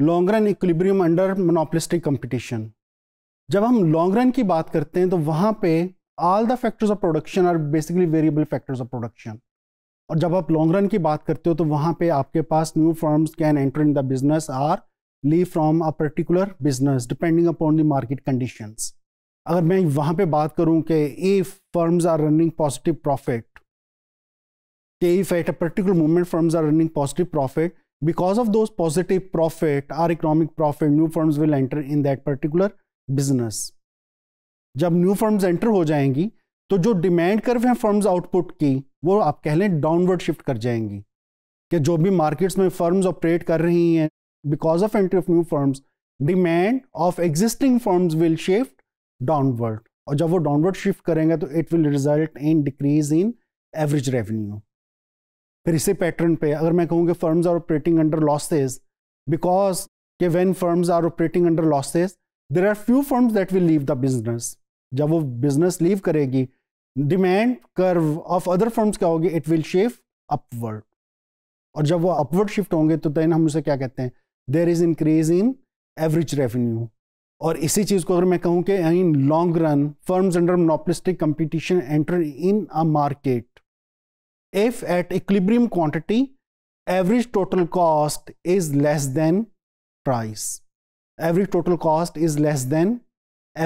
Long run equilibrium under monopolistic competition जब हम long run की बात करते हैं तो वहाँ पे all the factors of production are basically variable factors of production और जब आप लॉन्ग रन की बात करते हो तो वहाँ पे आपके पास new firms can enter in the business or leave from a particular business depending upon the market condition अगर मैं वहाँ पे बात करूँ कि if firms are running positive profit कि if at a particular moment firms are running positive profit because of those positive profit our economic profit new firms will enter in that particular business जब new firms enter हो जाएंगी तो जो demand curve है firms output की वो आप कह लें डाउनवर्ड शिफ्ट कर जाएंगी कि जो भी मार्केट्स में फर्म्स ऑपरेट कर रही हैं because of entry of new firms demand of existing firms will shift downward और जब वो डाउनवर्ड शिफ्ट करेंगे तो it will result in decrease in average revenue फिर इसी पैटर्न पे अगर मैं कहूँ कि firms are operating under losses because के when firms are operating under losses there are few firms that will leave the business जब वो बिजनेस लीव करेगी demand curve of other firms क्या होगी इट विल शिफ्ट अपवर्ड और जब वो upward shift होंगे तो देन हम उसे क्या कहते हैं there is increase in average revenue और इसी चीज़ को अगर मैं कहूँ कि in long run firms under monopolistic competition enter in a market if at equilibrium quantity average total cost is less than price average total cost is less than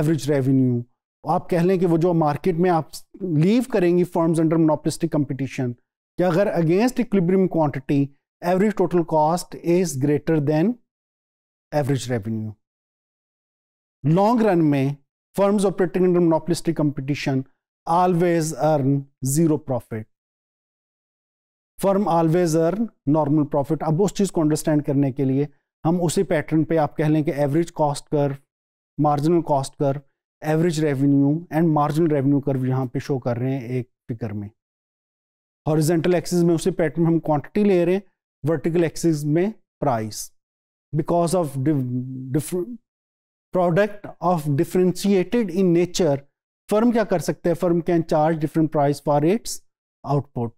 average revenue आप कह लें कि वो जो मार्केट में आप leave करेंगी firms under monopolistic competition या अगर against equilibrium quantity average total cost is greater than average revenue long run में firms operating under monopolistic competition always earn zero profit. Firm always earn normal profit अब उस चीज़ को understand करने के लिए हम उसी पैटर्न पे आप कह लें कि एवरेज कॉस्ट कर मार्जिनल कॉस्ट कर average revenue and marginal revenue कर यहाँ पे शो कर रहे हैं एक फिगर में हॉरिजेंटल एक्सिस में उसी पैटर्न में हम क्वांटिटी ले रहे हैं वर्टिकल एक्सिस में price because of product of differentiated in nature firm क्या कर सकते हैं firm can charge different price for its output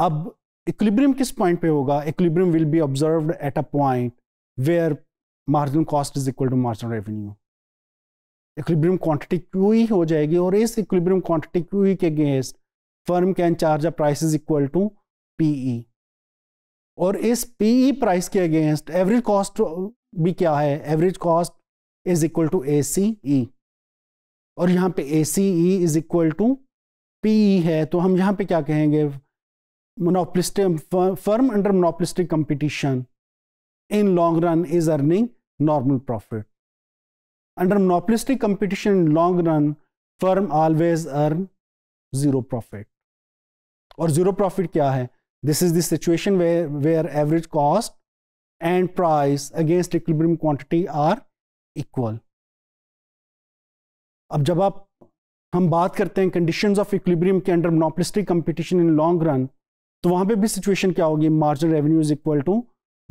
अब इक्विलिब्रियम किस पॉइंट पे होगा equilibrium will be observe at a point where marginal cost is equal to marginal revenue equilibrium quantity Q ही हो जाएगी और इस इक्विलिब्रियम क्वांटिटी क्यू ही के against firm can charge a price is equal to P E और इस P E price e के अगेंस्ट एवरेज कॉस्ट भी क्या है average cost is equal to A C E और यहाँ पे A C E is equal to P E है तो हम यहाँ पे क्या कहेंगे monopolistic firm under monopolistic competition in long run is earning normal profit under monopolistic competition in long run firm always earn zero profit और zero profit क्या है this is the situation where average cost and price against equilibrium quantity are equal अब जब आप हम बात करते हैं कंडीशंस ऑफ इक्विलिब्रियम के under monopolistic competition in long run तो वहां पे भी सिचुएशन क्या होगी marginal revenue is equal to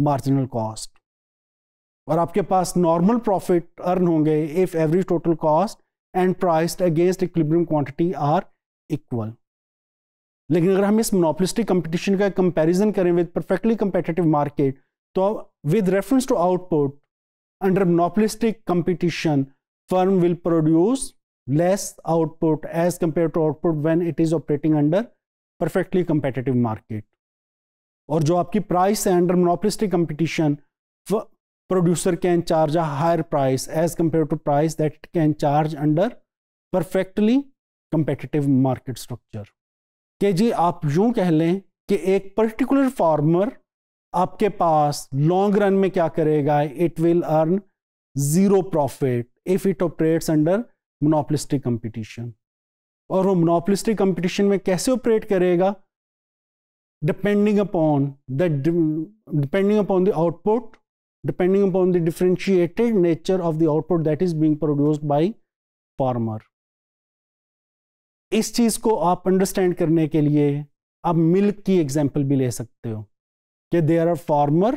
marginal cost और आपके पास नॉर्मल प्रॉफिट अर्न होंगे if average total cost and price against equilibrium quantity are equal लेकिन अगर हम इस मोनोपलिस्टिक कंपटीशन का कंपैरिजन करें विद परफेक्टली कंपेटिटिव मार्केट तो with reference to output under monopolistic competition firm will produce less output as compare to output when it is operating under perfectly competitive market और जो आपकी price है under monopolistic competition producer can charge a higher price as compare to price that it can charge under perfectly competitive market structure के जी आप यूं कह लें कि एक पर्टिकुलर फार्मर आपके पास लॉन्ग रन में क्या करेगा it will earn zero profit if it operates under monopolistic competition और वो मोनोपलिस्टिक कंपटीशन में कैसे ऑपरेट करेगा depending upon the depending upon the output depending upon the differentiated nature of the output that is being produced by farmer इस चीज को आप understand करने के लिए आप मिल्क की एग्जाम्पल भी ले सकते हो कि there are farmer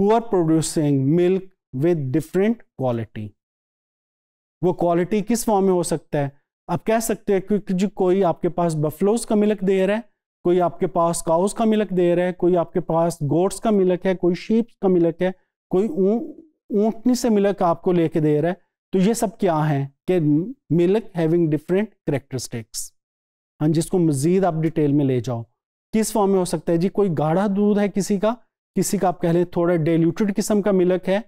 who are producing milk with different quality वो क्वालिटी किस फॉर्म में हो सकता है आप कह सकते हैं कि जी कोई आपके पास बफलोज का मिलक दे रहा है कोई आपके पास काउस का मिलक दे रहा है कोई आपके पास गोट्स का मिलक है कोई शीप का मिलक है कोई ऊंटनी से मिलक आपको लेके दे रहा है तो ये सब क्या है कि मिलक हैविंग डिफरेंट करेक्टरिस्टिक्स हाँ जिसको मज़ीद आप डिटेल में ले जाओ किस फॉर्म में हो सकता है जी कोई गाढ़ा दूध है किसी का किसी का आप कह लें थोड़ा डेल्यूटेड किस्म का मिलक है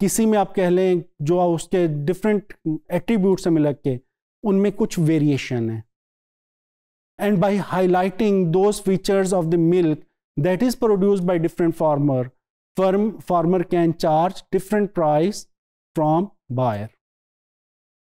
किसी में आप कह लें जो उसके डिफरेंट एट्रीब्यूट से मिलक के उनमें कुछ वेरिएशन है and by highlighting those features of the milk that is produce by different farmer firm farmer can charge different price from buyer